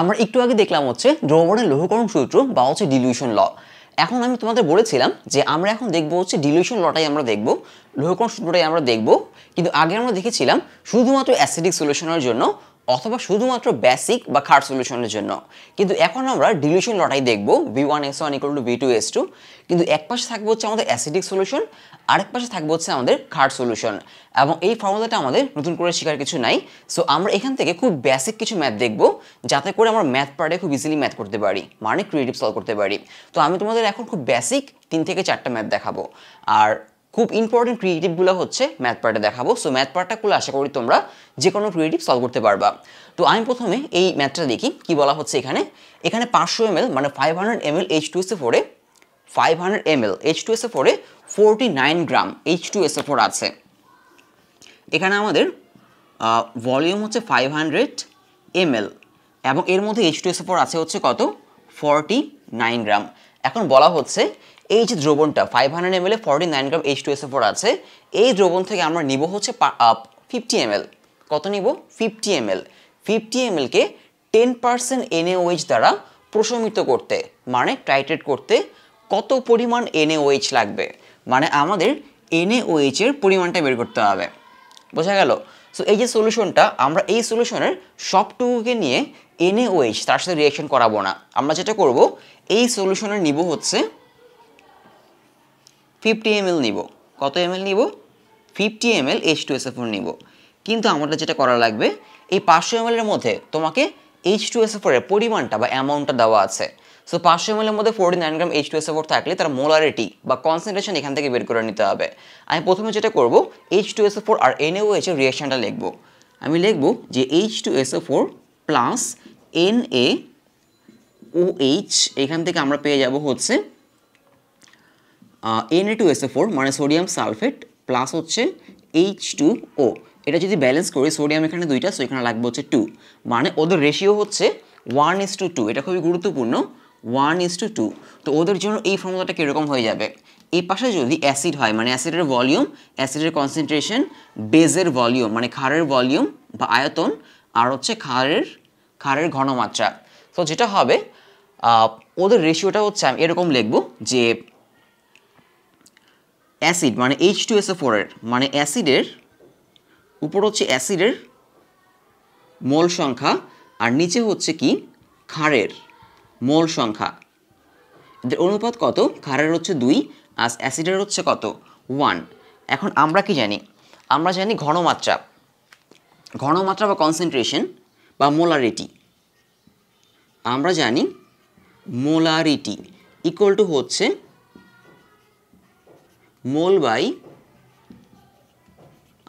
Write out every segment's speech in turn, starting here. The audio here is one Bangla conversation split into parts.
আমরা একটু আগে দেখলাম হচ্ছে দ্রবণের লোহকরণ সূত্র বা হচ্ছে ডিলিউশন ল এখন আমি তোমাদের বলেছিলাম যে আমরা এখন দেখবো হচ্ছে ডিলিউশন লটাই আমরা দেখব লোহকরণ সূত্রটাই আমরা দেখব কিন্তু আগে আমরা দেখেছিলাম শুধুমাত্র অ্যাসিডিক সলিউশনের জন্য অথবা শুধুমাত্র বেসিক বা খার্ড সলিউশনের জন্য কিন্তু এখন আমরা ডিলিউশন লটাই দেখব V one S one equal to V two S two কিন্তু এক পাশে থাকবে হচ্ছে আমাদের অ্যাসিডিক সলিউশন আরেক পাশে থাকবে হচ্ছে আমাদের খার্ড সলিউশন এবং এই ফর্মুলাটা আমাদের নতুন করে শেখার কিছু নাই সো আমরা এখান থেকে খুব বেসিক কিছু ম্যাথ দেখব যাতে করে আমরা ম্যাথ পার্টে খুব ইজিলি ম্যাথ করতে পারি মানে ক্রিয়েটিভ সলভ করতে পারি তো আমি তোমাদের এখন খুব বেসিক তিন থেকে চারটা ম্যাথ দেখাবো আর খুব ইম্পর্টেন্ট ক্রিয়েটিভগুলো হচ্ছে ম্যাথ পার্টটা দেখাবো সো ম্যাথ পার্টটা খুলে আশা করি তোমরা যে কোনো ক্রিয়েটিভ সলভ করতে পারবা তো আমি প্রথমে এই ম্যাথটা দেখি কি বলা হচ্ছে এখানে এখানে পাঁচশো এম মানে five hundred M L H two S O ফোরে five hundred M L H two S O ফোরে forty nine gram H two S O four আছে এখানে আমাদের ভলিউম হচ্ছে ফাইভ হান্ড্রেড এম এল এবং এর মধ্যে এইচ টু এসে ফোর আছে হচ্ছে কত ফোরটি নাইন গ্রাম এখন বলা হচ্ছে এই যে দ্রবণটা ফাইভ হান্ড্রেড এম এল এ forty nine gram H two S four আছে এই দ্রবণ থেকে আমরা নিব হচ্ছে ফিফটি এম এল কত নিব fifty M L fifty M এলকে টেন পার্সেন্ট এনএওএইচ দ্বারা প্রশমিত করতে মানে টাইট্রেট করতে কত পরিমাণ এনএওএইচ লাগবে মানে আমাদের এনএওএইচ এর পরিমাণটা বের করতে হবে বোঝা গেল সো এই যে সলিউশনটা আমরা এই সলিউশনের সবটুকুকে নিয়ে এনএওএইচ তার সাথে রিয়েকশন করাবো না আমরা যেটা করব এই সলিউশনের নিব হচ্ছে ফিফটি এম নিব কত এম নিব fifty M L H two S F নিব কিন্তু আমাদের যেটা করা লাগবে এই পাঁচশো এম এর মধ্যে তোমাকে এইচ টু এস এফ এর পরিমাণটা বা অ্যামাউন্টটা দেওয়া আছে সো পাঁচশো এম এর মধ্যে forty nine gram H two S F থাকলে তার মোলারিটি বা কনসেন্ট্রেশন এখান থেকে বের করে নিতে হবে আমি প্রথমে যেটা করবো এইচ টু এস এফ আর এনএও এইচ এর রিয়াকশনটা লিখবো আমি লিখবো যে H two S F plus N A O H এখান থেকে আমরা পেয়ে যাব হচ্ছে এনএ টু ফোর মানে সোডিয়াম সালফেট প্লাস হচ্ছে এইচ টু ও এটা যদি ব্যালেন্স করি সোডিয়াম এখানে দুইটা সো এখানে লাগবে হচ্ছে টু মানে ওদের রেশিও হচ্ছে ওয়ান ইস টু টু এটা খুবই গুরুত্বপূর্ণ ওয়ান ইস টু টু তো ওদের জন্য এই ফর্মুলাটা কীরকম হয়ে যাবে এই পাশে যদি অ্যাসিড হয় মানে অ্যাসিডের ভলিউম অ্যাসিডের কনসেন্ট্রেশন বেজের ভলিউম মানে খারের ভলিউম বা আয়তন আর হচ্ছে খারের খারের ঘনমাত্রা তো যেটা হবে ওদের রেশিওটা হচ্ছে আমি এরকম লিখবো যে অ্যাসিড মানে এইচ টু এস ফোরের মানে অ্যাসিডের উপর হচ্ছে অ্যাসিডের মোল সংখ্যা আর নিচে হচ্ছে কি খাড়ের মোল সংখ্যা এদের অনুপাত কত খাড়ের হচ্ছে দুই আর অ্যাসিডের হচ্ছে কত ওয়ান এখন আমরা কি জানি আমরা জানি ঘনমাত্রা ঘনমাত্রা বা কনসেন্ট্রেশন বা মোলারিটি আমরা জানি মোলারিটি ইকুয়াল টু হচ্ছে মোল বাই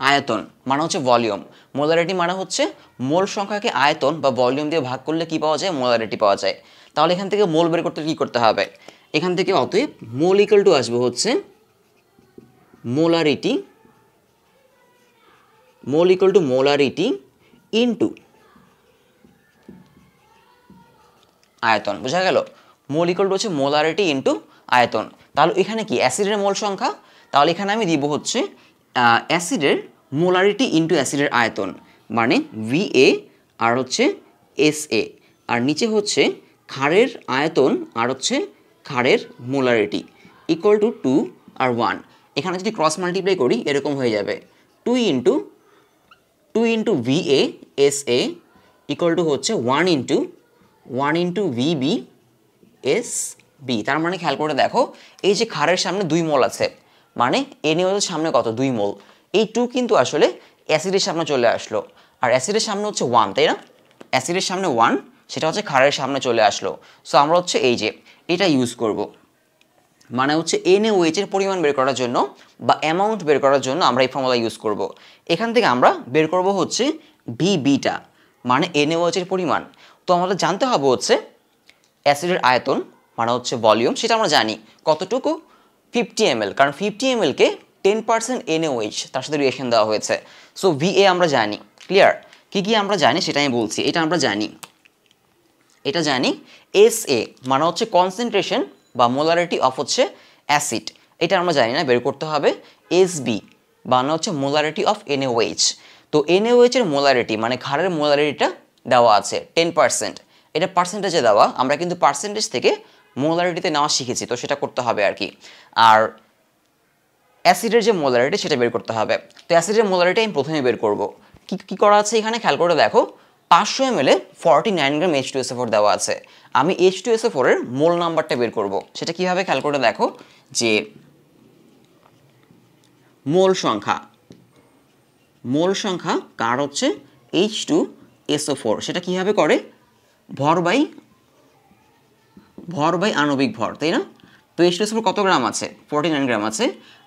আয়তন মানে হচ্ছে ভলিউম মোলারিটি মানে হচ্ছে মোল সংখ্যাকে আয়তন বা ভলিউম দিয়ে ভাগ করলে কি পাওয়া যায় মোলারিটি পাওয়া যায় তাহলে এখান থেকে মোল বের করতে কি করতে হবে এখান থেকে অতএব মোল ইকাল টু আসবে হচ্ছে molarity mole equal to molarity into আয়তন বোঝা গেল মোল ইকল হচ্ছে মোলারিটি ইন্টু আয়তন তাহলে এখানে কি অ্যাসিডের মোল সংখ্যা তাহলে এখানে আমি দিব হচ্ছে অ্যাসিডের মোলারিটি ইন্টু অ্যাসিডের আয়তন মানে ভিএ আর হচ্ছে এস এ আর নিচে হচ্ছে খাড়ের আয়তন আর হচ্ছে খাড়ের মোলারিটি ইকুয়াল টু টু আর ওয়ান এখানে যদি ক্রস মাল্টিপ্লাই করি এরকম হয়ে যাবে two into two into V A S A equal to হচ্ছে one into one into V B S B তার মানে খেয়াল করে দেখো এই যে খারের সামনে দুই মল আছে মানে এন এর সামনে কত দুই মল এই টু কিন্তু আসলে অ্যাসিডের সামনে চলে আসলো আর অ্যাসিডের সামনে হচ্ছে ওয়ান তাই না অ্যাসিডের সামনে ওয়ান সেটা হচ্ছে খারের সামনে চলে আসলো সো আমরা হচ্ছে এই যে এটা ইউজ করব। মানে হচ্ছে এনএ ওয়েচের পরিমাণ বের করার জন্য বা অ্যামাউন্ট বের করার জন্য আমরা এই ফর্মুলা ইউজ করব। এখান থেকে আমরা বের করব হচ্ছে বি বিটা মানে এনএ ওয়েচের পরিমাণ তো আমাদের জানতে হবে হচ্ছে অ্যাসিডের আয়তন মানে হচ্ছে ভলিউম সেটা আমরা জানি কতটুকু ফিফটি এম কারণ ফিফটি এম এলকে টেন পার্সেন্ট এনএওএইচ তার সাথে রিয়েশন দেওয়া হয়েছে সো ভিএ আমরা জানি ক্লিয়ার কী কী আমরা জানি সেটা আমি বলছি এটা আমরা জানি এটা জানি এস এ মানে হচ্ছে কনসেন্ট্রেশন বা মোলারিটি অফ হচ্ছে অ্যাসিড এটা আমরা জানি না বের করতে হবে এস বি মানে হচ্ছে মোলারিটি অফ এনএওএইচ তো এনএওএইচের মোলারিটি মানে ঘাড়ের মোলারিটিটা দেওয়া আছে টেন পার্সেন্ট এটা পার্সেন্টেজে দেওয়া আমরা কিন্তু পার্সেন্টেজ থেকে মোলারিটিতে নেওয়া শিখেছি তো সেটা করতে হবে আর কি আর অ্যাসিডের যে মোলারিটি সেটা বের করতে হবে তো অ্যাসিডের মোলারিটি আমি প্রথমে বের করব কি কী করা আছে এখানে খেয়াল করে দেখো পাঁচশো এম এলে forty nine gram H two four দেওয়া আছে আমি এইচ টু ফোরের মোল নাম্বারটা বের করব সেটা কীভাবে খেয়াল করে দেখো যে মোল সংখ্যা মোল সংখ্যা কার হচ্ছে এইচ টু এসও ফোর সেটা কীভাবে করে ভর বাই ভর বাই আণবিক ভর তাই না তো এইচ টু এস কত গ্রাম আছে ফোরটি নাইন গ্রাম আছে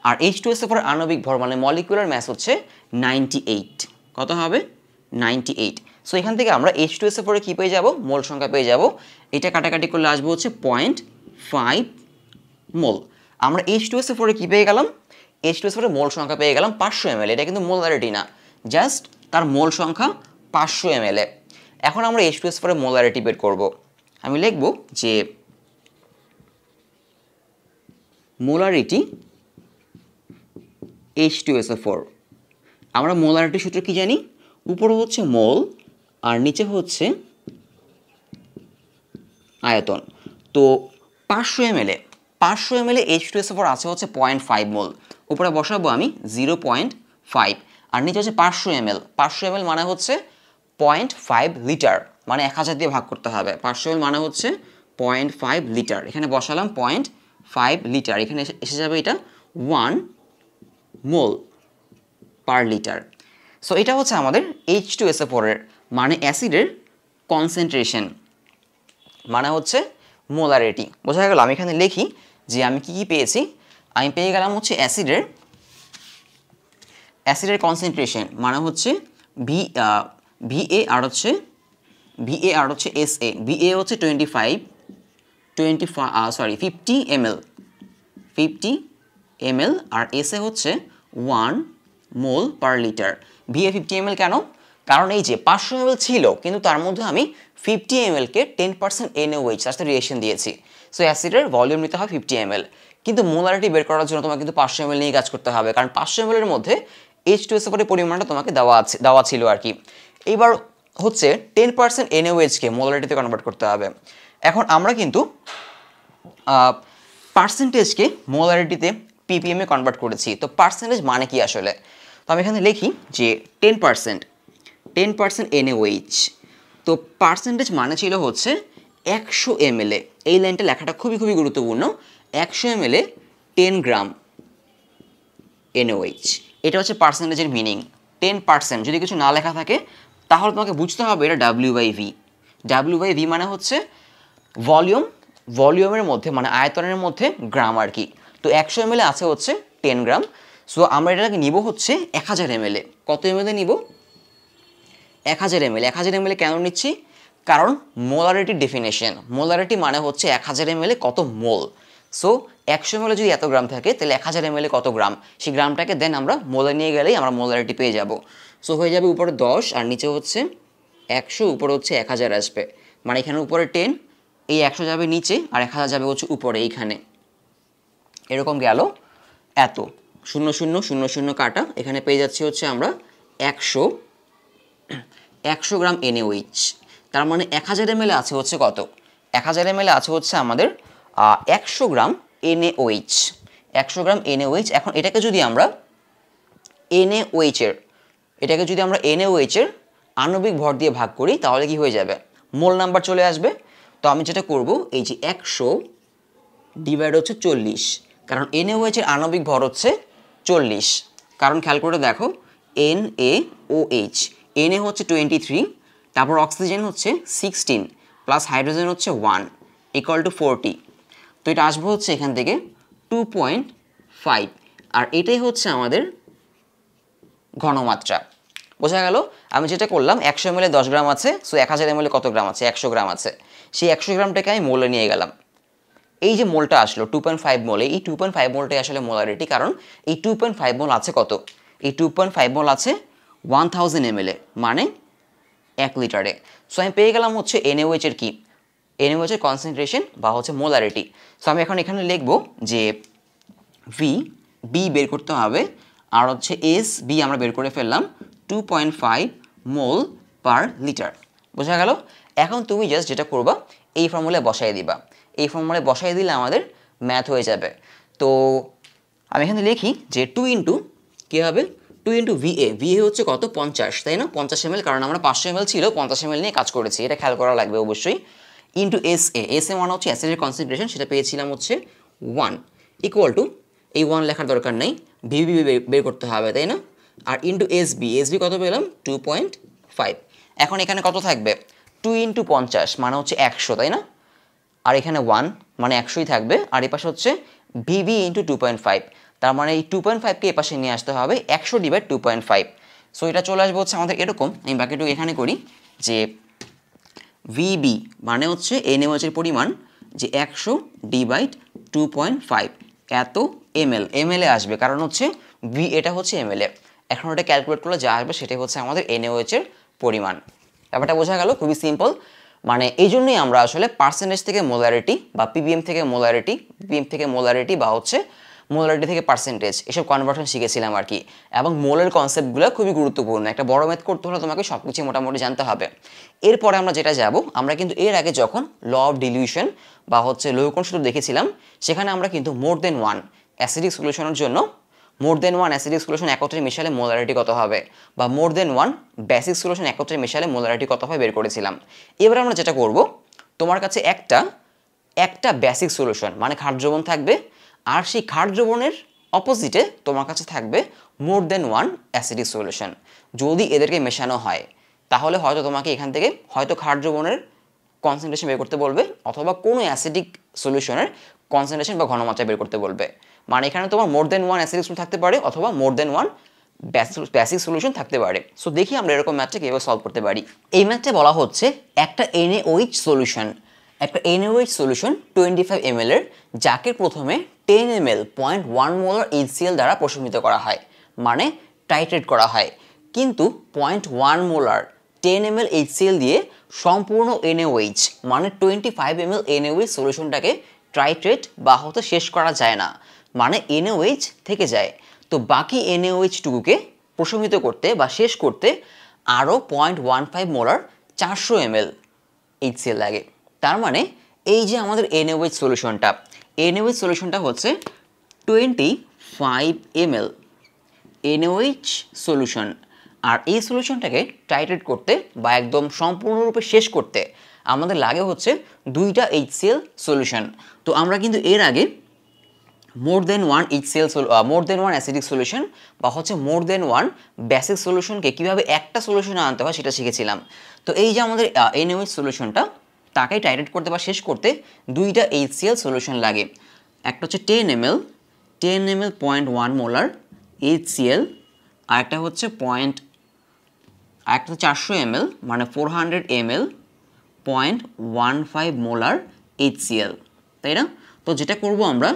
আর এইচ টু এস আণবিক ভর মানে মলিকুলার ম্যাস হচ্ছে নাইনটি এইট কত হবে নাইনটি এইট সো এখান থেকে আমরা এইচ টু এস ফোরে কী পেয়ে যাব মোল সংখ্যা পেয়ে যাব এটা কাটাকাটি করলে আসবো হচ্ছে পয়েন্ট ফাইভ মোল আমরা এইচ টু এস ফোরে কী পেয়ে গেলাম এইচ টু এস ফোরে মোল সংখ্যা পেয়ে গেলাম পাঁচশো এম এটা কিন্তু মোল মোলারিটি না জাস্ট তার মোল সংখ্যা পাঁচশো এম এল এ এখন আমরা এইচ টু এস ফোরের মোলারিটি বের করব আমি লিখব যে molarity H two S four আমরা মোলারিটি সূত্র কি জানি উপরে হচ্ছে মোল আর নিচে হচ্ছে আয়তন তো পাঁচশো এম এ পাঁচশো এম এ এইচ টু এস ফোর আছে হচ্ছে পয়েন্ট ফাইভ মোল উপরে বসাবো আমি জিরো পয়েন্ট ফাইভ আর নিচে হচ্ছে পাঁচশো এম এল পাঁচশো এম এল মানে হচ্ছে পয়েন্ট ফাইভ লিটার মানে এক হাজার দিয়ে ভাগ করতে হবে পার্সোল মানে হচ্ছে পয়েন্ট ফাইভ লিটার এখানে বসালাম পয়েন্ট ফাইভ লিটার এখানে এসে যাবে এটা one mole per litre so এটা হচ্ছে আমাদের এইচ টু এস ফোরের মানে অ্যাসিডের কনসেন্ট্রেশন মানে হচ্ছে মোলারিটি বোঝা গেল আমি এখানে লিখি যে আমি কি কি পেয়েছি আমি পেয়ে গেলাম হচ্ছে অ্যাসিডের অ্যাসিডের কনসেন্ট্রেশন মানে হচ্ছে ভি ভিএ আর হচ্ছে ভিএ আর হচ্ছে এস এ ভিএ হচ্ছে twenty five twenty sorry fifty M L fifty M L আর এস এ হচ্ছে one mole per litre V A fifty M L কেন কারণ এই যে পাঁচশো এম ছিল কিন্তু তার মধ্যে আমি ফিফটি এম এলকে টেন পার্সেন্ট এনওএইচ ওইচ সাথে রিয়েশন দিয়েছি সো অ্যাসিডের ভলিউম নিতে হয় ফিফটি এম কিন্তু মোলারিটি বের করার জন্য তোমাকে কিন্তু পাঁচশো এম নিয়ে কাজ করতে হবে কারণ পাঁচশো এম এর মধ্যে এইচ টু এস এসএফের পরিমাণটা তোমাকে দেওয়া আছে দেওয়া ছিল আর কি এইবার হচ্ছে টেন পার্সেন্ট এনওএইচকে মোলারিটিতে কনভার্ট করতে হবে এখন আমরা কিন্তু পার্সেন্টেজকে মোলারিটিতে পিপিএমে কনভার্ট করেছি তো পার্সেন্টেজ মানে কি আসলে তো আমি এখানে লিখি যে ten percent ten percent N A O H তো পার্সেন্টেজ মানে ছিল হচ্ছে একশো এমএলএ এই লাইনটা লেখাটা খুবই খুবই গুরুত্বপূর্ণ একশো এমএলএ টেন গ্রাম এনওএইচ এটা হচ্ছে পার্সেন্টেজের মিনিং টেন পার্সেন্ট যদি কিছু না লেখা থাকে তাহলে তোমাকে বুঝতে হবে এটা W by V W by V মানে হচ্ছে ভলিউম ভলিউমের মধ্যে মানে আয়তনের মধ্যে গ্রাম আর কি তো একশো এম আছে হচ্ছে টেন গ্রাম সো আমরা এটাকে নিব হচ্ছে এক হাজার এম কত এম নিব এক হাজার এম এক হাজার এম কেন নিচ্ছি কারণ মোলারিটি ডেফিনেশন মোলারিটি মানে হচ্ছে এক হাজার এম কত মোল সো একশো এম যদি এত গ্রাম থাকে তাহলে এক হাজার এম কত গ্রাম সেই গ্রামটাকে দেন আমরা মোলে নিয়ে গেলেই আমরা মোলারিটি পেয়ে যাব সো হয়ে যাবে উপরে দশ আর নিচে হচ্ছে একশো উপরে হচ্ছে এক হাজার আসবে মানে এখানে উপরে টেন এই একশো যাবে নিচে আর এক হাজার যাবে হচ্ছে উপরে এইখানে এরকম গেল এত শূন্য শূন্য শূন্য শূন্য কাটা এখানে পেয়ে যাচ্ছি হচ্ছে আমরা একশো একশো গ্রাম এনএইচ তার মানে এক হাজার এমএল আছে হচ্ছে কত এক হাজার এমএল আছে হচ্ছে আমাদের একশো গ্রাম এনএইচ একশো গ্রাম এনএইচ এখন এটাকে যদি আমরা এনএইচের এটাকে যদি আমরা এনএওএইচ এর আণবিক ভর দিয়ে ভাগ করি তাহলে কি হয়ে যাবে মোল নাম্বার চলে আসবে তো আমি যেটা করব এই যে একশো ডিভাইড হচ্ছে চল্লিশ কারণ এনএওএইচ এর আণবিক ভর হচ্ছে চল্লিশ কারণ খেয়াল করে দেখো N A O H N A হচ্ছে টোয়েন্টি থ্রি তারপর অক্সিজেন হচ্ছে সিক্সটিন প্লাস হাইড্রোজেন হচ্ছে ওয়ান ইকুয়াল টু ফোরটি তো এটা আসবো হচ্ছে এখান থেকে টু পয়েন্ট ফাইভ আর এটাই হচ্ছে আমাদের ঘনমাত্রা বোঝা গেল আমি যেটা করলাম একশো এমএলএ দশ গ্রাম আছে সো এক হাজার এম কত গ্রাম আছে একশো গ্রাম আছে সেই একশো গ্রামটাকে আমি মোলে নিয়ে গেলাম এই যে মোলটা আসলো টু পয়েন্ট ফাইভ মোলে এই টু পয়েন্ট ফাইভ মোলটাই আসলে মোলারিটি কারণ এই টু পয়েন্ট ফাইভ মোল আছে কত এই টু পয়েন্ট ফাইভ মোল আছে ওয়ান থাউজেন্ড এমএলএ মানে এক লিটারে সো আমি পেয়ে গেলাম হচ্ছে এনএওএচের কি এনএওএচের কনসেন্ট্রেশন বা হচ্ছে মোলারিটি সো আমি এখন এখানে লিখবো যে ভি বি বের করতে হবে আর হচ্ছে এস বি আমরা বের করে ফেললাম two point five mole per litre বোঝা গেল এখন তুমি জাস্ট যেটা করবা এই ফর্মুলায় বসাই দিবা এই ফর্মুলায় বসাই দিলে আমাদের ম্যাথ হয়ে যাবে তো আমি এখানে লিখি যে টু ইন্টু কী হবে টু ইন্টু ভিএ ভিএ হচ্ছে কত পঞ্চাশ তাই না পঞ্চাশ এমএল কারণ আমরা পাঁচশো এমএল ছিল পঞ্চাশ এমএল নিয়ে কাজ করেছি এটা খেয়াল করা লাগবে অবশ্যই into S A S A মানে হচ্ছে অ্যাসিডের কনসেন্ট্রেশন সেটা পেয়েছিলাম হচ্ছে ওয়ান ইকুয়াল টু এই ওয়ান লেখার দরকার নেই ভিবি বের করতে হবে তাই না আর ইন্টু এসবি এসবি কত পেলাম টু পয়েন্ট ফাইভ এখন এখানে কত থাকবে টু ইন্টু পঞ্চাশ মানে হচ্ছে একশো তাই না আর এখানে ওয়ান মানে একশোই থাকবে আর এ পাশে হচ্ছে V B into two point five তার মানে এই টু পয়েন্ট ফাইভকে এপাশে নিয়ে আসতে হবে একশো divide two point five so এটা চলে আসবে হচ্ছে আমাদের এরকম আমি বাকিটুকু এখানে করি যে ভিবি মানে হচ্ছে এই পরিমাণ যে একশো ডিভাইড টু পয়েন্ট ফাইভ এত এম এল এম এল এ আসবে কারণ হচ্ছে বি এটা হচ্ছে এম এল এ এখন ওটা ক্যালকুলেট করলে যা আসবে সেটাই হচ্ছে আমাদের এনএওএচ এর পরিমাণ ব্যাপারটা বোঝা গেল খুবই সিম্পল মানে এই জন্যই আমরা আসলে পার্সেন্টেজ থেকে মোলারিটি বা পিবিএম থেকে মোলারিটি পিবিএম থেকে মোলারিটি বা হচ্ছে মোলারিটি থেকে পার্সেন্টেজ এসব কনভার্সন শিখেছিলাম আর কি এবং মোলের কনসেপ্টগুলো খুবই গুরুত্বপূর্ণ একটা বড় ম্যাথ করতে হলে তোমাকে সব কিছু মোটামুটি জানতে হবে এরপরে আমরা যেটা যাব আমরা কিন্তু এর আগে যখন ল অফ ডিলিউশন বা হচ্ছে লৌকন সূত্র দেখেছিলাম সেখানে আমরা কিন্তু মোর দেন ওয়ান অ্যাসিডিক সলিউশনের জন্য more than one acidic solution একত্রে মিশালে মোলারিটি কত হবে বা more than one basic solution একত্রে মেশালে মোলারিটি কত হবে বের করেছিলাম এবার আমরা যেটা করব তোমার কাছে একটা একটা বেসিক সলিউশন মানে ক্ষার থাকবে আর সেই ক্ষারদ্রবণের অপোজিটে তোমার কাছে থাকবে more than one acidic solution যদি এদেরকে মেশানো হয় তাহলে হয়তো তোমাকে এখান থেকে হয়তো ক্ষারদ্রবণের কনসেন্ট্রেশন বের করতে বলবে অথবা কোনো অ্যাসিডিক সলিউশনের কনসেন্ট্রেশন বা ঘনমাত্রা বের করতে বলবে মানে এখানে তোমার মোর দেন ওয়ান অ্যাসিডিক থাকতে পারে অথবা more than one basic solution থাকতে পারে সো দেখি আমরা এরকম ম্যাথটা কীভাবে সলভ করতে পারি এই ম্যাথটা বলা হচ্ছে একটা এনএওইচ সলিউশন একটা N O H solution twenty five M এর যাকে প্রথমে ten M L point one molar H C L দ্বারা প্রশমিত করা হয় মানে টাইট্রেট করা হয় কিন্তু point one molar ten M L H C L দিয়ে সম্পূর্ণ এনএওএইচ মানে twenty five M L N A O H সলিউশনটাকে টাইট্রেট বা হতে শেষ করা যায় না মানে এনএওএইচ থেকে যায় তো বাকি টুকুকে প্রশমিত করতে বা শেষ করতে আরও পয়েন্ট ওয়ান ফাইভ মোলার চারশো এম এল এইচসিএল লাগে তার মানে এই যে আমাদের এনএওএইচ সলিউশনটা এনএওএইচ সলিউশনটা হচ্ছে twenty five M L N A O H solution আর এই সলিউশনটাকে টাইটেড করতে বা একদম সম্পূর্ণরূপে শেষ করতে আমাদের লাগে হচ্ছে দুইটা এইচ এল সলিউশন তো আমরা কিন্তু এর আগে more than one H L more than one acidic solution বা হচ্ছে মোর দেন ওয়ান বেসিক সলিউশনকে কীভাবে একটা সলিউশনে আনতে হয় সেটা শিখেছিলাম তো এই যে আমাদের এনএমএইচ সলিউশনটা তাকে টাইরেট করতে বা শেষ করতে দুইটা এইচ সিএল সলিউশন লাগে একটা হচ্ছে ten M L ten M L point one molar H আর আরেকটা হচ্ছে পয়েন্ট আরেকটা চারশো এমএল মানে four hundred M L point one five molar H C L তাই না তো যেটা করব আমরা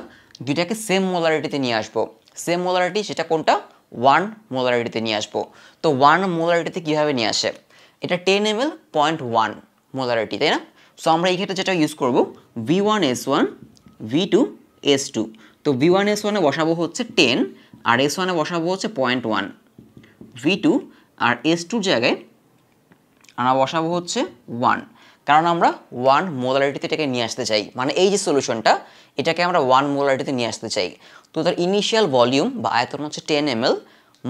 দুইটাকে সেম মোলারিটিতে নিয়ে আসবো সেম মোলারিটি সেটা কোনটা ওয়ান মোলারিটিতে নিয়ে আসবো তো ওয়ান মোলারিটিতে কীভাবে নিয়ে আসে এটা ten M L point one molarity তাই না সো আমরা এই ক্ষেত্রে যেটা ইউজ করব V one S one V two S two তো ভি ওয়ান এস ওয়ানে বসাবো হচ্ছে টেন আর এস ওয়ানে বসাবো হচ্ছে পয়েন্ট ওয়ান ভি টু আর এস টুর জায়গায় আমরা বসাবো হচ্ছে ওয়ান কারণ আমরা ওয়ান মোলারিটিতে এটাকে নিয়ে আসতে চাই মানে এই যে সলিউশনটা এটাকে আমরা ওয়ান মোলারিটিতে নিয়ে আসতে চাই তো তার ইনিশিয়াল ভলিউম বা আয়তন হচ্ছে টেন এম এল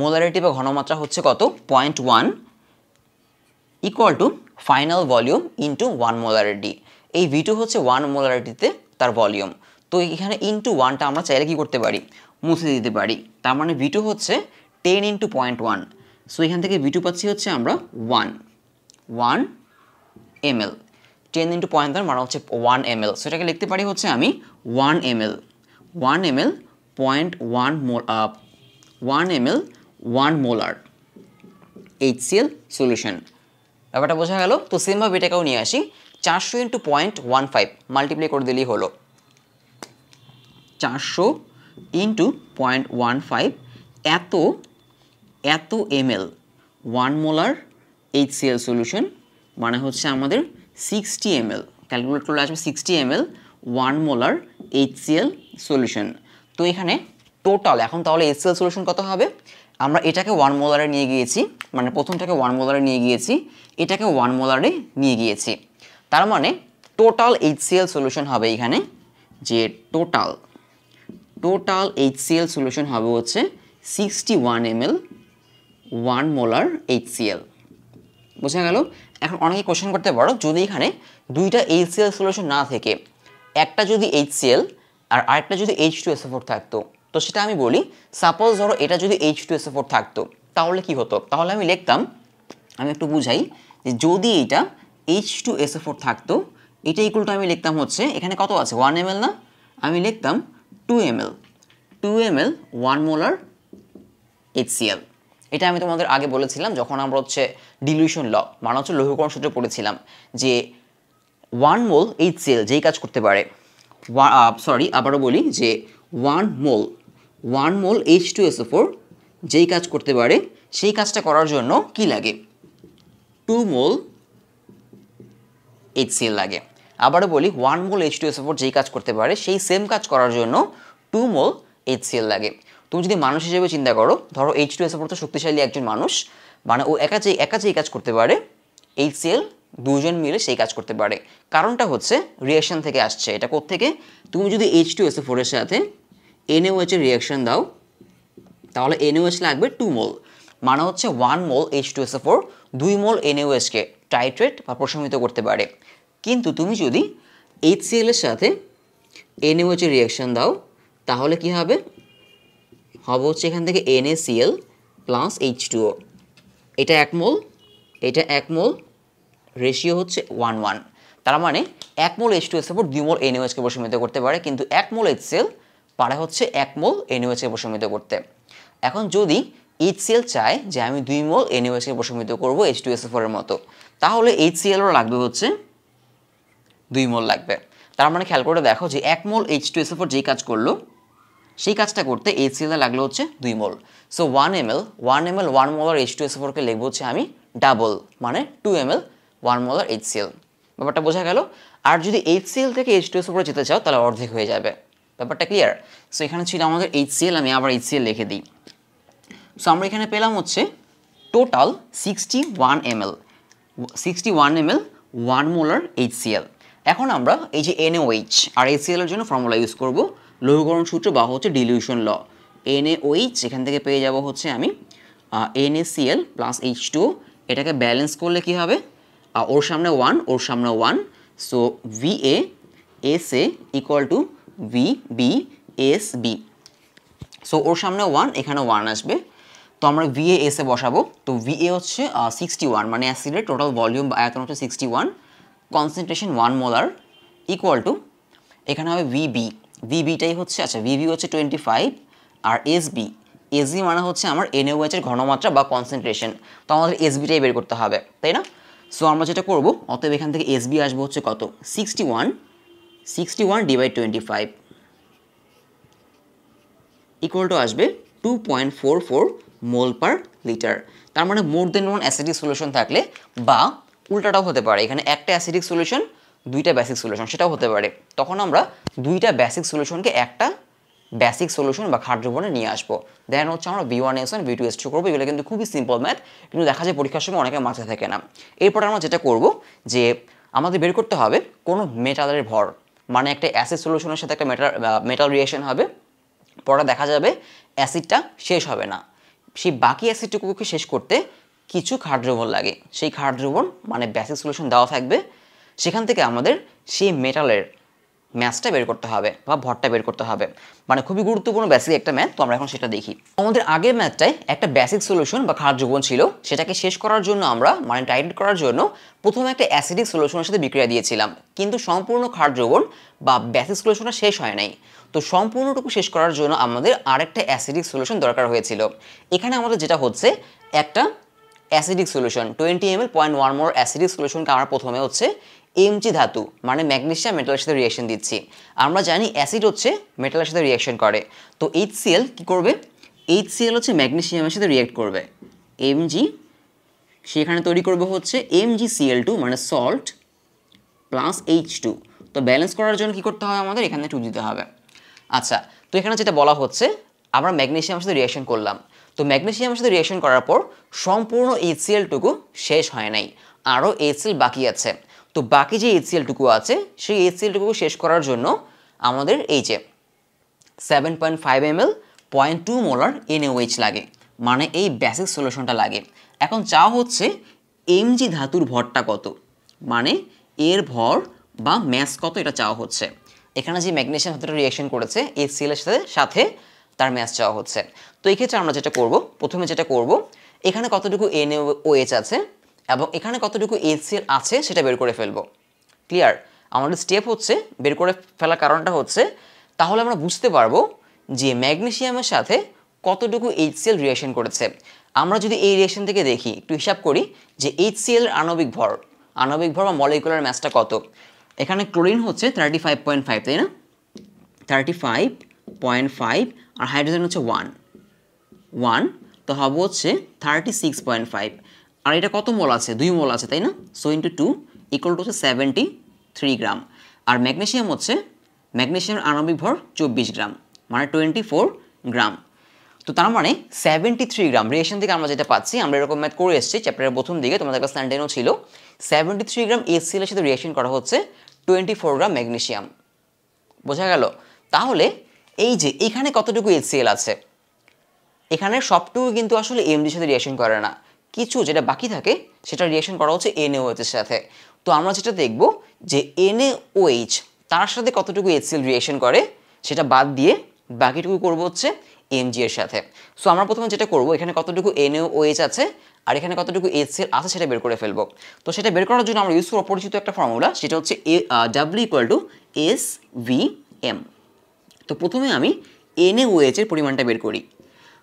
মোলারিটি বা ঘনমাত্রা হচ্ছে কত point one equal to final volume into one molarity এই ভি টু হচ্ছে ওয়ান মোলারিটিতে তার ভলিউম তো এখানে ইন্টু ওয়ানটা আমরা চাইলে কী করতে পারি মুছে দিতে পারি তার মানে ভি টু হচ্ছে ten into point one so এখান থেকে ভি টু পাচ্ছি হচ্ছে আমরা one one M L ten into point one মানে হচ্ছে ওয়ান এম এল সেটাকে লিখতে পারি হচ্ছে আমি one M L one M L point one mole one M L one molar H C L solution ব্যাপারটা বোঝা গেল তো সেমভাবে এটাকেও নিয়ে আসি চারশো into point one five multiply করে দিলেই হলো চারশো ইন্টু পয়েন্ট ওয়ান ফাইভ এত এত M L one molar H C L solution মানে হচ্ছে আমাদের সিক্সটি এম এল ক্যালকুলেট করলে আসবে sixty M L one molar H C L solution তো এখানে টোটাল এখন তাহলে সি এল সলিউশন কত হবে আমরা এটাকে ওয়ান মোলারে নিয়ে গিয়েছি মানে প্রথমটাকে ওয়ান মোলারে নিয়ে গিয়েছি এটাকে ওয়ান মোলারে নিয়ে গিয়েছি তার মানে টোটাল এইচসিএল সলিউশন হবে এখানে যে টোটাল টোটাল এইচসিএল সলিউশন হবে হচ্ছে sixty one M L one molar H C L বোঝা গেল এখন অনেকে কোশ্চেন করতে পারো যদি এখানে দুইটা এইচসিএল সলিউশন না থেকে একটা যদি এইচসিএল আর আরেকটা যদি এইচ টু এসএফোর থাকতো তো সেটা আমি বলি সাপোজ ধরো এটা যদি এইচ টু এসে ফোর থাকতো তাহলে কি হতো তাহলে আমি লিখতাম আমি একটু বুঝাই যে যদি এটা এইচ টু এসে ফোর থাকতো এটা ইকুয়ালটা আমি লিখতাম হচ্ছে এখানে কত আছে ওয়ান এম না আমি লিখতাম two M L two M L one molar H C L এটা আমি তোমাদের আগে বলেছিলাম যখন আমরা হচ্ছে ডিলিউশন ল মানে হচ্ছে লৌহকরণ সূত্রে পড়েছিলাম যে ওয়ান মোল এইচসিএল যেই কাজ করতে পারে সরি আবারও বলি যে one mole one mole H two S O four যেই কাজ করতে পারে সেই কাজটা করার জন্য কি লাগে টু মোল এইচসিএল লাগে আবারও বলি one mole H two S O four যেই কাজ করতে পারে সেই সেম কাজ করার জন্য টু মোল এইচসিএল লাগে তুমি যদি মানুষ হিসেবে চিন্তা করো ধরো এইচ টু এসও ফোর তো শক্তিশালী একজন মানুষ মানে ও একা যেই একা যেই কাজ করতে পারে এল দুজন মিলে সেই কাজ করতে পারে কারণটা হচ্ছে রিয়েকশন থেকে আসছে এটা থেকে তুমি যদি এইচ টু এসও ফোরের সাথে এনএওএচের রিয়াকশন দাও তাহলে এনএওএচ লাগবে টু মোল মানে হচ্ছে one mole H two S A four দুই মোল এনএওএসকে টাইট্রেট বা প্রশমিত করতে পারে কিন্তু তুমি যদি এইচসিএলের সাথে এনএওএচের রিয়াকশন দাও তাহলে কি হবে হবে হচ্ছে এখান থেকে এনএসিএল প্লাস এইচ টুও এটা এক মোল এটা এক মোল রেশিও হচ্ছে ওয়ান ওয়ান তার মানে এক mole H two S four দুই মোল এনএওএসকে প্রশমিত করতে পারে কিন্তু এক মোল এইচসিএল পারা হচ্ছে এক মোল এনওএসকে প্রশমিত করতে এখন যদি এইচ সিএল চায় যে আমি দুই মোল এনওএসকে প্রশমিত করব এইচ টু এস মতো তাহলে এইচ সিএলও লাগবে হচ্ছে দুই মোল লাগবে তার মানে খেয়াল করে দেখো যে এক mole H two S four যেই কাজ করলো সেই কাজটা করতে এইচ সিএল লাগলো হচ্ছে দুই mole so one M L one M L one molar H two S ফোরকে লিখবো হচ্ছে আমি ডাবল মানে two M L one molar H C L ব্যাপারটা বোঝা গেল আর যদি এইচ সিএল থেকে এইচ টু এস যেতে চাও তাহলে অর্ধেক হয়ে যাবে ব্যাপারটা ক্লিয়ার সো এখানে ছিল আমাদের এইচসিএল আমি আবার এইচসিএল লিখে দিই সো আমরা এখানে পেলাম হচ্ছে total sixty one M L sixty one M L one molar H C L এখন আমরা এই যে এনএওএইচ আর এইচসিএলের জন্য ফর্মুলা ইউজ করব লৌহকরণ সূত্র বা হচ্ছে ডিলিউশন ল এইচ এখান থেকে পেয়ে যাব হচ্ছে আমি এনএসিএল প্লাস এইচ টু এটাকে ব্যালেন্স করলে কি হবে ওর সামনে ওয়ান ওর সামনে one so A S A equal to V B S B so ওর সামনে ওয়ান এখানে ওয়ান আসবে তো আমরা ভিএ এসে বসাবো তো ভি এ হচ্ছে সিক্সটি ওয়ান মানে অ্যাসিডের টোটাল ভলিউম বা আয়তন হচ্ছে sixty one concentration one molar equal to এখানে হবে ভি ভিবি ভিবিটাই হচ্ছে আচ্ছা ভিবি হচ্ছে টোয়েন্টি ফাইভ আর এস বি এস বি মানে হচ্ছে আমার এনএওএচের ঘনমাত্রা বা কনসেন্ট্রেশন তো আমাদের এস বিটাই বের করতে হবে তাই না সো আমরা যেটা করবো অতএব এখান থেকে এস বি আসবো হচ্ছে কত sixty one 61 divide 25 equal to আসবে 2.44 মোল পার লিটার তার মানে more than one acidic solution থাকলে বা উল্টাটাও হতে পারে এখানে একটা অ্যাসিডিক সলিউশন দুইটা বেসিক সলিউশন সেটাও হতে পারে তখন আমরা দুইটা বেসিক সলিউশনকে একটা বেসিক সলিউশন বা খাদ্য নিয়ে আসবো দেন হচ্ছে আমরা B one S one B two S two করবো এগুলো কিন্তু খুবই সিম্পল ম্যাথ কিন্তু দেখা যায় পরীক্ষার সময় অনেকে মাথায় থাকে না এরপর আমরা যেটা করব যে আমাদের বের করতে হবে কোনো মেটালের ভর মানে একটা অ্যাসিড সলিউশনের সাথে একটা মেটাল মেটাল রিয়েশন হবে পরে দেখা যাবে অ্যাসিডটা শেষ হবে না সেই বাকি অ্যাসিডটুকুকে শেষ করতে কিছু ক্ষার লাগে সেই ক্ষার মানে ব্যাসিক সলিউশন দেওয়া থাকবে সেখান থেকে আমাদের সেই মেটালের ম্যাচটা বের করতে হবে বা ভরটা বের করতে হবে মানে খুবই গুরুত্বপূর্ণ বেসিক একটা ম্যাথ তো আমরা এখন সেটা দেখি আমাদের আগের ম্যাথটায় একটা বেসিক সলিউশন বা খারাপ যুবন ছিল সেটাকে শেষ করার জন্য আমরা মানে টাইট করার জন্য প্রথমে একটা অ্যাসিডিক সলিউশনের সাথে বিক্রিয়া দিয়েছিলাম কিন্তু সম্পূর্ণ খারাপ যৌবন বা বেসিক সলিউশনটা শেষ হয় নাই তো সম্পূর্ণটুকু শেষ করার জন্য আমাদের আরেকটা অ্যাসিডিক সলিউশন দরকার হয়েছিল এখানে আমাদের যেটা হচ্ছে একটা acidic solution twenty M L point one more acidic সলিউশনকে আমরা প্রথমে হচ্ছে এমজি ধাতু মানে ম্যাগনেশিয়াম মেটালের সাথে রিয়াকশন দিচ্ছি আমরা জানি অ্যাসিড হচ্ছে মেটালের সাথে রিয়াকশন করে তো এইচ সিএল কী করবে এইচ সিএল হচ্ছে ম্যাগনেশিয়ামের সাথে রিয়াক্ট করবে এমজি সেখানে তৈরি করবে হচ্ছে এমজি সিএল টু মানে সল্ট প্লাস এইচ টু তো ব্যালেন্স করার জন্য কী করতে হবে আমাদের এখানে টু দিতে হবে আচ্ছা তো এখানে যেটা বলা হচ্ছে আমরা ম্যাগনেশিয়ামের সাথে রিয়াকশন করলাম তো ম্যাগনেশিয়ামের সাথে রিয়াকশন করার পর সম্পূর্ণ এইচ টুকু শেষ হয় নাই আরও এইচ এইচসিএল বাকি আছে তো বাকি যে এইচসিএলটুকু আছে সেই এইচসিএলটুকু শেষ করার জন্য আমাদের এই যে seven point five M L point two molar N A O H লাগে মানে এই বেসিক সলিউশনটা লাগে এখন চা হচ্ছে এমজি ধাতুর ভরটা কত মানে এর ভর বা ম্যাস কত এটা চাওয়া হচ্ছে এখানে যে ম্যাগনেশিয়াম ধাতুটা রিয়াকশন করেছে এইচসিএলের সাথে সাথে তার ম্যাচ চাওয়া হচ্ছে তো এই ক্ষেত্রে আমরা যেটা করব প্রথমে যেটা করব এখানে কতটুকু এনএওএইচ আছে এবং এখানে কতটুকু এইচসিএল আছে সেটা বের করে ফেলবো ক্লিয়ার আমাদের স্টেপ হচ্ছে বের করে ফেলার কারণটা হচ্ছে তাহলে আমরা বুঝতে পারবো যে ম্যাগনেশিয়ামের সাথে কতটুকু এইচসিএল রিয়েশন করেছে আমরা যদি এই রিয়েশন থেকে দেখি একটু হিসাব করি যে এইচসিএল আণবিক ভর আণবিক ভর বা মলিকুলার ম্যাচটা কত এখানে ক্লোরিন হচ্ছে থার্টি ফাইভ পয়েন্ট ফাইভ তাই না থার্টি ফাইভ পয়েন্ট ফাইভ আর হাইড্রোজেন হচ্ছে ওয়ান ওয়ান তো হবে হচ্ছে থার্টি সিক্স পয়েন্ট ফাইভ আর এটা কত মোল আছে দুই মোল আছে তাই না so into two equal to হচ্ছে সেভেন্টি থ্রি গ্রাম আর ম্যাগনেশিয়াম হচ্ছে ম্যাগনেশিয়ামের আণবিক ভর চব্বিশ গ্রাম মানে টোয়েন্টি ফোর গ্রাম তো তার মানে সেভেন্টি থ্রি গ্রাম রিয়েশন থেকে আমরা যেটা পাচ্ছি আমরা এরকম ম্যাথ করে এসেছি চ্যাপ্টারের প্রথম দিকে তোমাদের কাছে স্যান্ডেনও ছিল সেভেন্টি থ্রি গ্রাম এসিএলের সাথে রিয়েশন করা হচ্ছে টোয়েন্টি ফোর গ্রাম ম্যাগনেশিয়াম বোঝা গেল তাহলে এই যে এখানে কতটুকু এসিএল আছে এখানে সবটুকু কিন্তু আসলে এমডির সাথে রিয়েশন করে না কিছু যেটা বাকি থাকে সেটা রিয়েকশন করা হচ্ছে এর সাথে তো আমরা যেটা দেখব যে এনএওএইচ তার সাথে কতটুকু এসিএল রিয়েকশন করে সেটা বাদ দিয়ে বাকিটুকু করব হচ্ছে এমজি এর সাথে সো আমরা প্রথমে যেটা করব এখানে কতটুকু এনএওএইচ আছে আর এখানে কতটুকু এসএল আছে সেটা বের করে ফেলবো তো সেটা বের করার জন্য আমরা ইউজ করব পরিচিত একটা ফর্মুলা সেটা হচ্ছে এ W equal to S V M তো প্রথমে আমি এনএওএইচ এর পরিমাণটা বের করি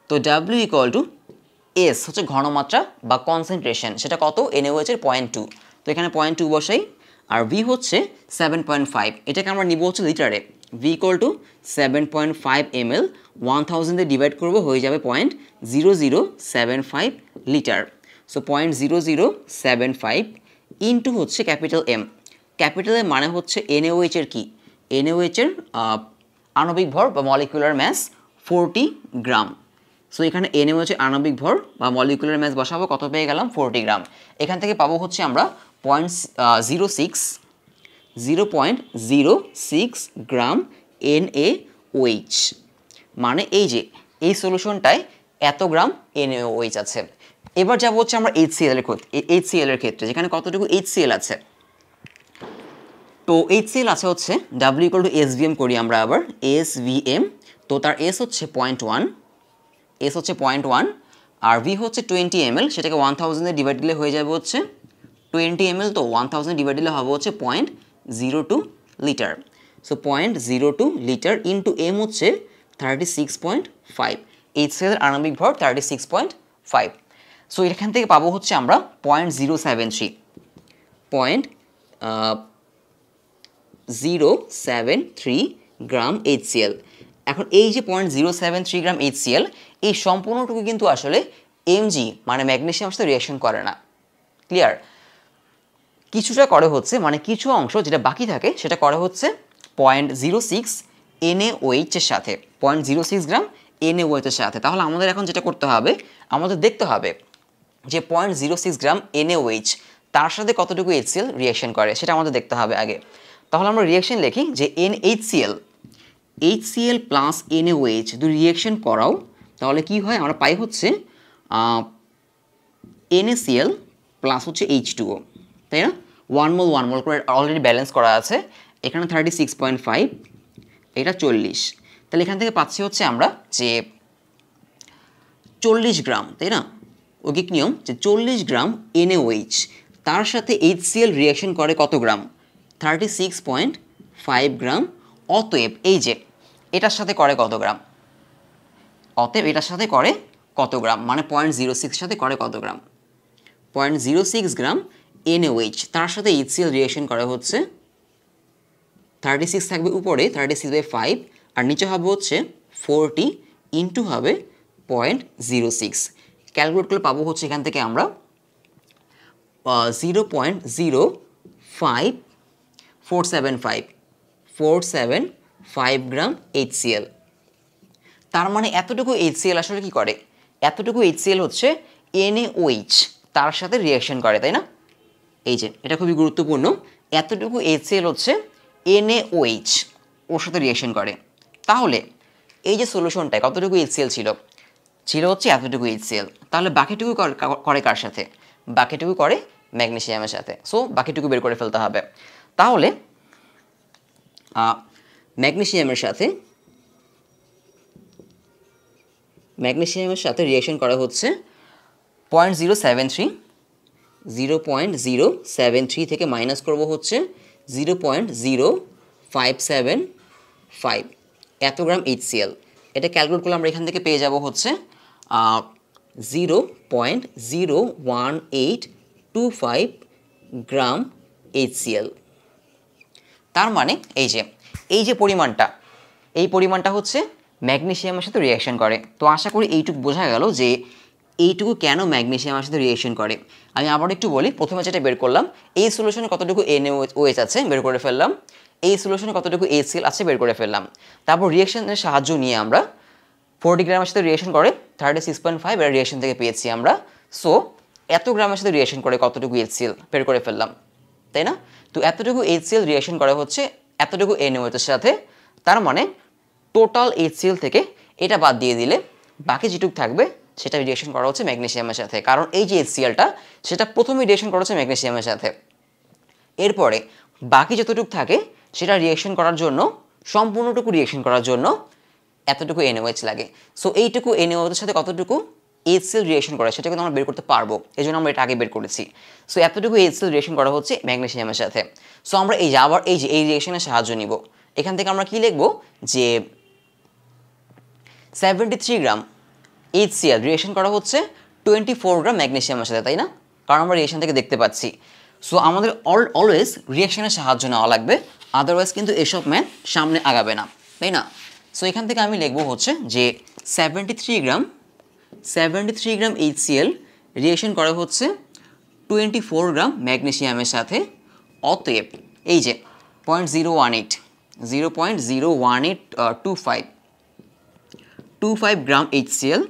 তো ডাব্লিউ ইকুয়াল টু এস হচ্ছে ঘনমাত্রা বা কনসেন্ট্রেশন সেটা কত এনএওএচের পয়েন্ট টু তো এখানে পয়েন্ট টু বসাই আর ভি হচ্ছে সেভেন পয়েন্ট ফাইভ এটাকে আমরা নিব হচ্ছে লিটারে V equal to seven point five M L one থাউজেন্ডে ডিভাইড করবো হয়ে যাবে point zero zero seven five litre so point zero zero seven five into হচ্ছে ক্যাপিটাল এম ক্যাপিটাল এম মানে হচ্ছে এনএওএচের কি এনএওএচের আণবিক ভর বা molecular mass forty gram so এখানে এনে হচ্ছে আণবিক ভর বা মলিকুলার ম্যাস বসাবো কত পেয়ে গেলাম ফোরটি গ্রাম এখান থেকে পাবো হচ্ছে আমরা point zero six zero point zero six gram N A O H মানে এই যে এই সলিউশনটায় এত গ্রাম এন এ ওইচ আছে এবার যাবো হচ্ছে আমরা এইচ সিএল এর এইচ সিএল এর ক্ষেত্রে যেখানে কতটুকু এইচ সিএল আছে তো এইচ সিএল আছে হচ্ছে ডাব্লিউ ইকুয়াল টু এস করি আমরা আবার এস তো তার এস হচ্ছে পয়েন্ট ওয়ান এস হচ্ছে পয়েন্ট ওয়ান আর ভি হচ্ছে টোয়েন্টি এম সেটাকে ওয়ান থাউজেন্ডে ডিভাইড দিলে হয়ে যাবে হচ্ছে টোয়েন্টি এম এল তো ওয়ান থাউজেন্ড ডিভাইড দিলে হবে হচ্ছে point zero two litre so point zero two litre into M হচ্ছে thirty six point five H এর আরম্ভিক ভর thirty six point five so এখান থেকে পাবো হচ্ছে আমরা point zero seven three point zero seven three gram H C L এখন এই যে point zero seven three gram H L এই সম্পূর্ণটুকু কিন্তু আসলে এমজি মানে ম্যাগনেশিয়াম সাথে রিয়াকশন করে না ক্লিয়ার কিছুটা করে হচ্ছে মানে কিছু অংশ যেটা বাকি থাকে সেটা করে হচ্ছে পয়েন্ট জিরো সিক্স এনএওএইচের সাথে পয়েন্ট জিরো সিক্স গ্রাম এনএওএইচের সাথে তাহলে আমাদের এখন যেটা করতে হবে আমাদের দেখতে হবে যে point zero six gram NAOH তার সাথে কতটুকু এইচসিএল রিয়াকশন করে সেটা আমাদের দেখতে হবে আগে তাহলে আমরা রিয়াকশন লিখি যে এনএইচসিএল এইচসিএল প্লাস এনএওএইচ দুই রিয়াকশন করাও তাহলে কি হয় আমরা পাই হচ্ছে এনএসিএল প্লাস হচ্ছে এইচ টুও তাই না ওয়ান মোল ওয়ান মোল করে অলরেডি ব্যালেন্স করা আছে এখানে থার্টি সিক্স পয়েন্ট ফাইভ এটা চল্লিশ তাহলে এখান থেকে পাচ্ছি হচ্ছে আমরা যে চল্লিশ গ্রাম তাই না ওগিক নিয়ম যে চল্লিশ গ্রাম এনএওএইচ তার সাথে এইচসিএল রিয়াকশন করে কত gram thirty six point five gram অতএব এই যে এটার সাথে করে কত গ্রাম অতএব এটার সাথে করে কত গ্রাম মানে পয়েন্ট জিরো সিক্সের সাথে করে কত gram point zero six gram NOH তার সাথে এইচসিএল রিয়েকশন করা হচ্ছে থার্টি সিক্স থাকবে উপরে থার্টি সিক্স বাই ফাইভ আর নিচে হবে হচ্ছে ফোরটি ইন্টু হবে পয়েন্ট জিরো সিক্স ক্যালকুলেট করলে পাবো হচ্ছে এখান থেকে আমরা zero point zero five four seven five four seven five gram HCL তার মানে এতটুকু এইচসিএল আসলে কি করে এতটুকু এইচসিএল হচ্ছে এনএওইচ তার সাথে রিয়াকশন করে তাই না এই যে এটা খুবই গুরুত্বপূর্ণ এতটুকু এইচসিএল হচ্ছে এনএওইচ ওর সাথে রিয়াকশন করে তাহলে এই যে সলিউশনটা কতটুকু এইচসিএল ছিল ছিল হচ্ছে এতটুকু এইচসিএল তাহলে বাকিটুকু করে কার সাথে বাকিটুকু করে ম্যাগনেশিয়ামের সাথে সো বাকিটুকু বের করে ফেলতে হবে তাহলে ম্যাগনেশিয়ামের সাথে ম্যাগনেশিয়ামের সাথে রিয়াকশন করা হচ্ছে point zero seven three zero point zero seven three থেকে মাইনাস করবো হচ্ছে zero point zero five seven five এত গ্রাম এইচসিএল এটা ক্যালকুলেট করলে আমরা এখান থেকে পেয়ে যাব হচ্ছে zero point zero one eight two five gram HCL তার মানে এই যে এই যে পরিমাণটা এই পরিমাণটা হচ্ছে ম্যাগনেশিয়ামের সাথে রিয়াকশন করে তো আশা করি এইটুকু বোঝা গেল যে এইটুকু কেন ম্যাগনেশিয়ামের সাথে রিয়েকশন করে আমি আবার একটু বলি প্রথমে যেটা বের করলাম এই সলিউশনে কতটুকু এনওএইচ আছে বের করে ফেললাম এই সলিউশনে কতটুকু এসিএল আছে বের করে ফেললাম তারপর রিয়েকশনের সাহায্য নিয়ে আমরা ফোরটি গ্রামের সাথে রিয়েকশন করে থার্টি সিক্স পয়েন্ট ফাইভ এর থেকে পেয়েছি আমরা সো এত গ্রামের সাথে রিয়েকশন করে কতটুকু এসিএল বের করে ফেললাম তাই না তো এতটুকু সিএল রিয়েকশন করা হচ্ছে এতটুকু এনওএইচের সাথে তার মানে টোটাল এইচসিএল থেকে এটা বাদ দিয়ে দিলে বাকি যেটুক থাকবে সেটা রিয়েকশন করা হচ্ছে ম্যাগনেশিয়ামের সাথে কারণ এই যে এইচসিএলটা সেটা প্রথমেই রিয়েকশন করা হচ্ছে ম্যাগনেশিয়ামের সাথে এরপরে বাকি যতটুকু থাকে সেটা রিয়েকশন করার জন্য সম্পূর্ণটুকু রিয়েকশন করার জন্য এতটুকু এনওএইচ লাগে সো এইটুকু এনওএইচের সাথে কতটুকু এইচসিএল রিয়েকশন করে সেটা কিন্তু আমরা বের করতে পারবো এই জন্য আমরা এটা আগে বের করেছি সো এতটুকু এইচসিএল রিয়েকশন করা হচ্ছে ম্যাগনেশিয়ামের সাথে সো আমরা এই যে আবার এই যে এই রিয়েকশনের সাহায্য নিব এখান থেকে আমরা কি লিখবো যে seventy three gram CL reaction করা হচ্ছে টোয়েন্টি ফোর গ্রাম ম্যাগনেশিয়ামের সাথে তাই না কারণ আমরা রিয়েকশন থেকে দেখতে পাচ্ছি সো আমাদের অল অলওয়েজ রিয়েকশনের সাহায্য নেওয়া লাগবে আদারওয়াইজ কিন্তু এসব ম্যান সামনে আগাবে না তাই না সো এখান থেকে আমি লিখবো হচ্ছে যে seventy three gram seventy three gram HCL reaction করা হচ্ছে টোয়েন্টি ফোর গ্রাম ম্যাগনেশিয়ামের সাথে অতএব এই যে point zero one eight zero point zero one eight two five two five gram H HCL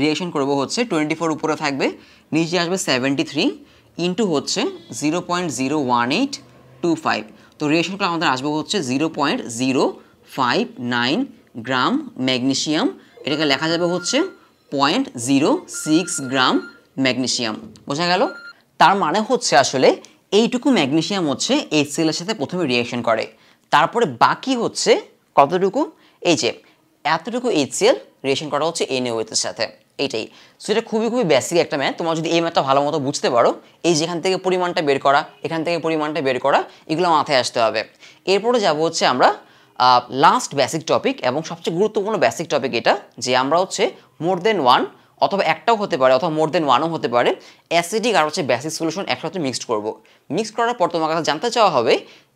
reaction করবো হচ্ছে টোয়েন্টি ফোর উপরে থাকবে নিচে আসবে সেভেন্টি থ্রি ইন্টু হচ্ছে zero point zero one eight two five তো রিয়েকশনটা আমাদের আসবে হচ্ছে zero point zero five nine gram magnesium এটাকে লেখা যাবে হচ্ছে point zero six gram magnesium বোঝা গেল তার মানে হচ্ছে আসলে এইটুকু ম্যাগনেশিয়াম হচ্ছে এইচ এইচসিএলের সাথে প্রথমে রিয়েকশন করে তারপরে বাকি হচ্ছে কতটুকু এই যে এতটুকু এইচসিএল রিয়েশন করা হচ্ছে এর সাথে এইটাই সো এটা খুবই খুবই বেসিক একটা ম্যাথ তোমরা যদি এই ম্যাথটা ভালো মতো বুঝতে পারো এই যেখান থেকে পরিমাণটা বের করা এখান থেকে পরিমাণটা বের করা এগুলো মাথায় আসতে হবে এরপরে যাব হচ্ছে আমরা লাস্ট বেসিক টপিক এবং সবচেয়ে গুরুত্বপূর্ণ বেসিক টপিক এটা যে আমরা হচ্ছে মোর দেন ওয়ান অথবা একটাও হতে পারে অথবা মোর দেন ওয়ানও হতে পারে অ্যাসিডিক আর হচ্ছে বেসিক সলিউশন একসাথে মিক্সড করব মিক্সড করার পর তোমার কাছে জানতে চাওয়া হবে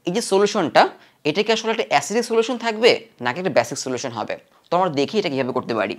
এই যে সলিউশনটা এটা কি আসলে একটা অ্যাসিডিক সলিউশন থাকবে নাকি একটা বেসিক সলিউশন হবে তো আমরা দেখি এটা কীভাবে করতে পারি